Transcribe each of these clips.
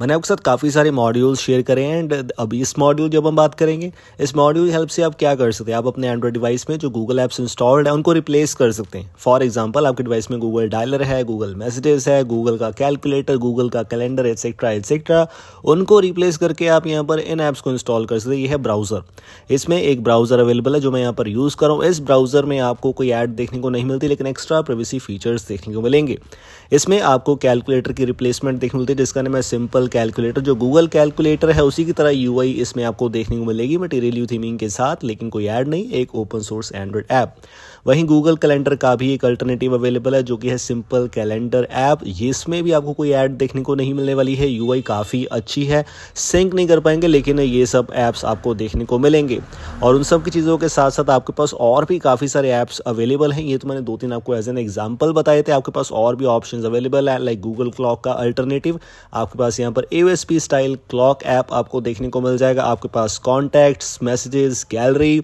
मैंने आपके साथ काफ़ी सारे मॉड्यूल शेयर करें एंड अभी इस मॉड्यूल जब हम बात करेंगे इस मॉड्यूल की हेल्प से आप क्या कर सकते हैं आप अपने एंड्रॉइड डिवाइस में जो गूगल ऐप्स इंस्टॉल्ड है उनको रिप्लेस कर सकते हैं फॉर एग्जाम्पल आपके डिवाइस में गूगल डायलर है गूगल मैसेजेस है गूगल का कैलकुलेटर गूगल का कैलेंडर एक्सेट्रा एक्सेट्रा उनको रिप्लेस करके आप यहाँ पर इन ऐप्स को इंस्टॉल कर सकते हैं ये है ब्राउज़र इसमें एक ब्राउज़र अवेलेबल है जो मैं यहाँ पर यूज़ कर रहा हूँ इस ब्राउज़र में आपको कोई ऐड देखने को नहीं मिलती लेकिन एक्स्ट्रा प्रवेसी फीचर्स देखने को मिलेंगे इसमें आपको कैलकुलेटर की रिप्लेसमेंट देखने मिलती है जिसका नाम है सिंपल कैलकुलेटर जो गूगल कैलकुलेटर है उसी की तरह यू इसमें आपको देखने को मिलेगी मटेरियल यू थीमिंग के साथ लेकिन कोई ऐड नहीं एक ओपन सोर्स एंड्रॉइड ऐप वहीं गूगल कैलेंडर का भी एक अल्टरनेटिव अवेलेबल है जो कि है सिंपल कैलेंडर ऐप इसमें भी आपको कोई ऐड देखने को नहीं मिलने वाली है यू काफ़ी अच्छी है सिंक नहीं कर पाएंगे लेकिन ये सब ऐप्स आपको देखने को मिलेंगे और उन सब की चीज़ों के साथ साथ आपके पास और भी काफ़ी सारे ऐप्स अवेलेबल हैं ये तो मैंने दो तीन आपको एज एन एग्जाम्पल बताए थे आपके पास और भी ऑप्शन अवेलेबल है लाइक गूगल क्लॉक का अल्टरनेटिव आपके पास यहाँ पर ए स्टाइल क्लॉक ऐप आपको देखने को मिल जाएगा आपके पास कॉन्टैक्ट्स मैसेजेस गैलरी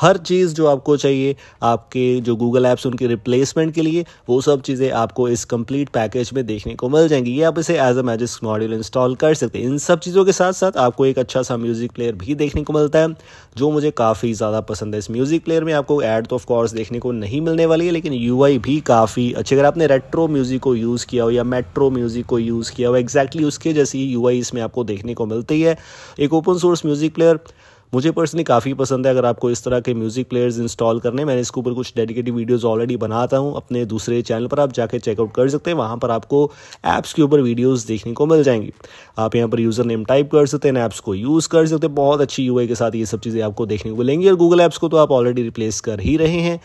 हर चीज़ जो आपको चाहिए आपके जो गूगल ऐप्स उनके रिप्लेसमेंट के लिए वो सब चीज़ें आपको इस कंप्लीट पैकेज में देखने को मिल जाएंगी ये आप इसे as a magic module install कर सकते हैं इन सब चीज़ों के साथ साथ आपको एक अच्छा सा म्यूज़िक प्लेयर भी देखने को मिलता है जो मुझे काफ़ी ज़्यादा पसंद है इस म्यूज़िक प्लेयर में आपको एड तो ऑफकोर्स देखने को नहीं मिलने वाली है लेकिन यू भी काफ़ी अच्छी अगर आपने रेट्रो म्यूज़िक को यूज़ किया हो या मेट्रो म्यूज़िक को यूज़ किया हो एक्जैक्टली उसके जैसी यू इसमें आपको देखने को मिलती है एक ओपन सोर्स म्यूज़िक प्लेयर मुझे पर्सनली काफ़ी पसंद है अगर आपको इस तरह के म्यूज़िक प्लेयर्स इंस्टॉल करने मैंने इसके ऊपर कुछ डेडिकेटेड वीडियोस ऑलरेडी बनाता हूं अपने दूसरे चैनल पर आप जाके चेकआउट कर सकते हैं वहां पर आपको ऐप्स के ऊपर वीडियोस देखने को मिल जाएंगी आप यहां पर यूज़र नेम टाइप कर सकते हैं ऐप्स को यूज़ कर सकते हैं बहुत अच्छी यू के साथ ये सब चीज़ें आपको देखने को मिलेंगी और गूगल ऐप्स को तो आप ऑलरेडी रिप्लेस कर ही रहे हैं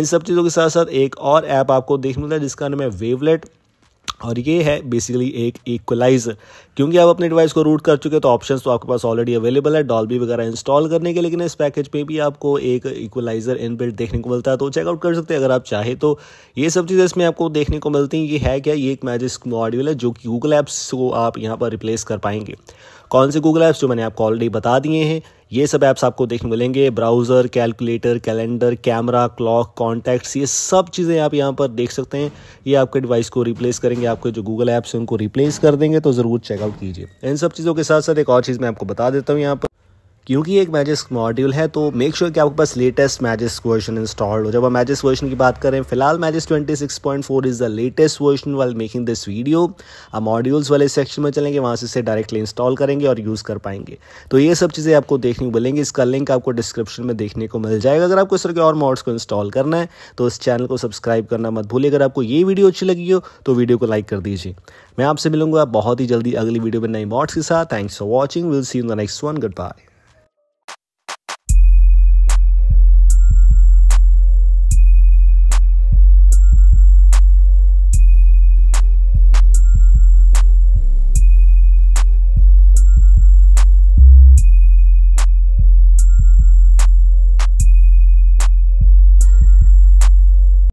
इन सब चीज़ों के साथ साथ एक और ऐप आपको देखने मिलता है जिसका नाम है वेवलेट और ये है बेसिकली एक इक्वलाइजर क्योंकि आप अपने डिवाइस को रूट कर चुके हैं तो ऑप्शंस तो आपके पास ऑलरेडी अवेलेबल है डॉल्बी वगैरह इंस्टॉल करने के लेकिन इस पैकेज पे भी आपको एक इक्वलाइजर इनबिल्ट देखने को मिलता है तो चेकआउट कर सकते हैं अगर आप चाहे तो ये सब चीज़ें इसमें आपको देखने को मिलती हैं ये है क्या ये एक मैजिक मॉड्यूल है जो कि गूगल ऐप्स को आप यहाँ पर रिप्लेस कर पाएंगे कौन से गूगल ऐप्स जो मैंने आपको ऑलरेडी बता दिए हैं ये सब ऐप्स आपको देखने मिलेंगे browser calculator calendar camera clock contacts ये सब चीज़ें आप यहाँ पर देख सकते हैं ये आपके डिवाइस को रिप्लेस करेंगे आपके जो गूगल ऐप्स हैं उनको रिप्लेस कर देंगे तो ज़रूर चेकआउट कीजिए इन सब चीज़ों के साथ साथ एक और चीज़ मैं आपको बता देता हूँ यहाँ पर क्योंकि एक मैजिस मॉड्यूल है तो मेक श्योर sure कि आपके पास लेटेस्ट मैजिस वर्जन इंस्टॉल हो जब हम मैजिस वर्जन की बात करें फिलहाल Magisk 26.4 is the latest version while making this video आप मॉड्यूल्स वाले सेक्शन में चलेंगे वहाँ से इसे डायरेक्टली इंस्टॉल करेंगे और यूज़ कर पाएंगे तो ये सब चीज़ें आपको देखने को मिलेंगी इसका लिंक आपको डिस्क्रिप्शन में देखने को मिल जाएगा अगर आपको इस तरह के और मॉड्स को इंस्टॉल करना है तो इस चैनल को सब्सक्राइब करना मत भूलिए अगर आपको ये वीडियो अच्छी लगी हो तो वीडियो को लाइक कर दीजिए मैं आपसे मिलूंगा बहुत ही जल्दी अगली वीडियो में नई मॉड्स के साथ thanks for watching will see in the next one good bye